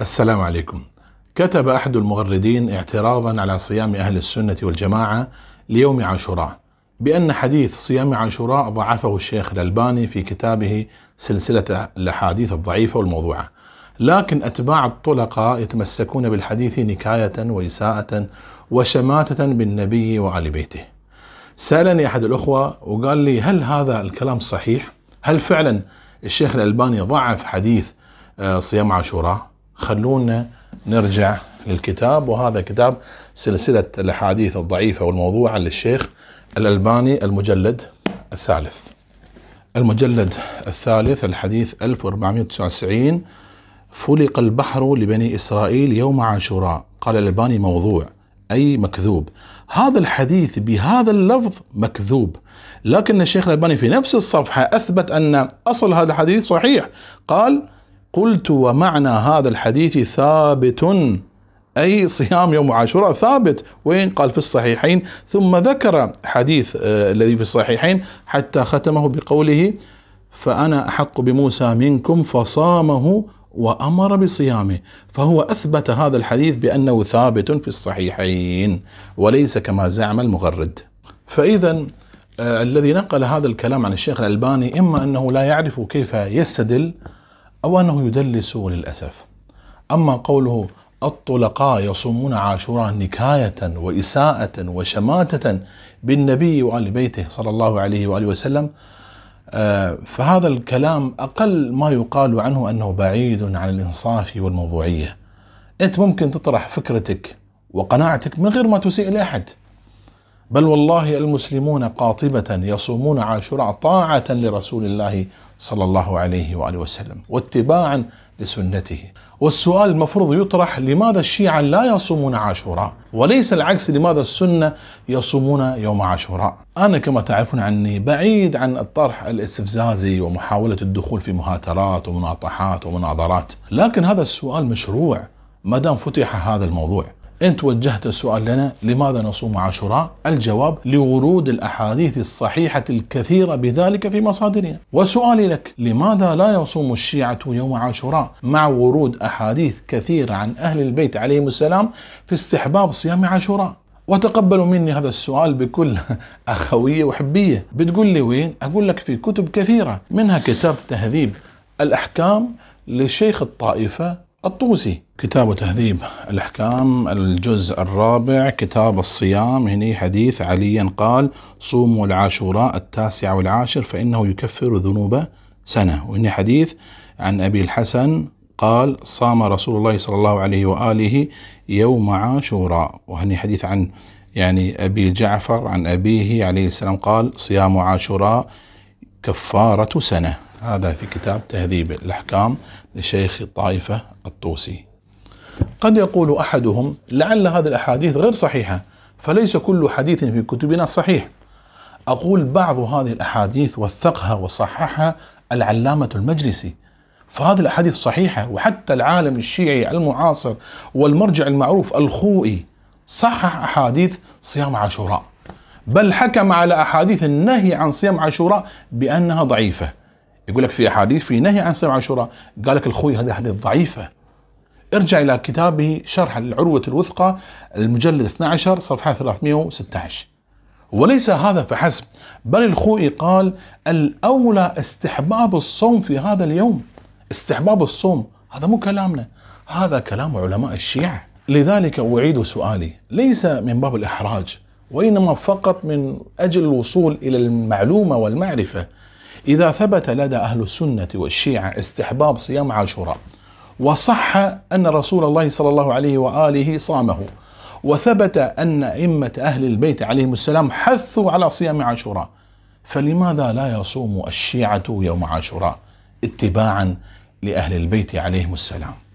السلام عليكم. كتب أحد المغردين اعتراضا على صيام أهل السنة والجماعة ليوم عاشوراء بأن حديث صيام عاشوراء ضعفه الشيخ الألباني في كتابه سلسلة الأحاديث الضعيفة والموضوعة. لكن أتباع الطلقاء يتمسكون بالحديث نكاية وإساءة وشماتة بالنبي وآل بيته. سألني أحد الأخوة وقال لي هل هذا الكلام صحيح؟ هل فعلا الشيخ الألباني ضعف حديث آه، صيام عاشوراء؟ خلونا نرجع للكتاب وهذا كتاب سلسلة الأحاديث الضعيفة والموضوعة للشيخ الألباني المجلد الثالث المجلد الثالث الحديث 1499 فلق البحر لبني إسرائيل يوم عاشوراء قال الألباني موضوع أي مكذوب هذا الحديث بهذا اللفظ مكذوب لكن الشيخ الألباني في نفس الصفحة أثبت أن أصل هذا الحديث صحيح قال قلت ومعنى هذا الحديث ثابت أي صيام يوم عاشوراء ثابت وين قال في الصحيحين ثم ذكر حديث آه، الذي في الصحيحين حتى ختمه بقوله فأنا أحق بموسى منكم فصامه وأمر بصيامه فهو أثبت هذا الحديث بأنه ثابت في الصحيحين وليس كما زعم المغرد فإذا آه، الذي نقل هذا الكلام عن الشيخ الألباني إما أنه لا يعرف كيف يستدل أو أنه يدلس للأسف أما قوله الطلقاء يصومون عاشوراء نكاية وإساءة وشماتة بالنبي وآل بيته صلى الله عليه وآله وسلم آه، فهذا الكلام أقل ما يقال عنه أنه بعيد عن الإنصاف والموضوعية أنت ممكن تطرح فكرتك وقناعتك من غير ما تسيء لأحد بل والله المسلمون قاطبة يصومون عاشوراء طاعة لرسول الله صلى الله عليه وآله وسلم واتباعا لسنته والسؤال المفروض يطرح لماذا الشيعة لا يصومون عاشوراء وليس العكس لماذا السنة يصومون يوم عاشوراء أنا كما تعرفون عني بعيد عن الطرح الاستفزازي ومحاولة الدخول في مهاترات ومناطحات ومناظرات لكن هذا السؤال مشروع ما دام فتح هذا الموضوع أنت وجهت السؤال لنا لماذا نصوم عاشوراء؟ الجواب لورود الأحاديث الصحيحة الكثيرة بذلك في مصادرنا وسؤالي لك لماذا لا يصوم الشيعة يوم عاشوراء مع ورود أحاديث كثيرة عن أهل البيت عليهم السلام في استحباب صيام عاشوراء وتقبلوا مني هذا السؤال بكل أخوية وحبية بتقول لي وين؟ أقول لك في كتب كثيرة منها كتاب تهذيب الأحكام لشيخ الطائفة الطوسي كتاب تهذيب الأحكام الجزء الرابع كتاب الصيام هني حديث علي قال صوموا العاشوراء التاسع والعاشر فإنه يكفر ذنوب سنة وهني حديث عن أبي الحسن قال صام رسول الله صلى الله عليه وآله يوم عاشوراء وهني حديث عن يعني أبي جعفر عن أبيه عليه السلام قال صيام عاشوراء كفارة سنة هذا في كتاب تهذيب الأحكام لشيخ الطائفة الطوسي قد يقول أحدهم لعل هذه الأحاديث غير صحيحة فليس كل حديث في كتبنا صحيح أقول بعض هذه الأحاديث وثقها وصححها العلامة المجلسي فهذه الأحاديث صحيحة وحتى العالم الشيعي المعاصر والمرجع المعروف الخوئي صحح أحاديث صيام عاشوراء بل حكم على أحاديث النهي عن صيام عاشوراء بأنها ضعيفة يقول لك في احاديث في نهي عن سمع عاشوراء قال لك الخوي هذه احاديث ضعيفه ارجع الى كتابه شرح العروه الوثقى المجلد 12 صفحه 316 وليس هذا فحسب بل الخوي قال الاولى استحباب الصوم في هذا اليوم استحباب الصوم هذا مو كلامنا هذا كلام علماء الشيعه لذلك اعيد سؤالي ليس من باب الاحراج وانما فقط من اجل الوصول الى المعلومه والمعرفه إذا ثبت لدى أهل السنة والشيعة استحباب صيام عاشوراء وصح أن رسول الله صلى الله عليه وآله صامه وثبت أن أئمة أهل البيت عليهم السلام حثوا على صيام عاشوراء فلماذا لا يصوم الشيعة يوم عاشوراء اتباعا لأهل البيت عليهم السلام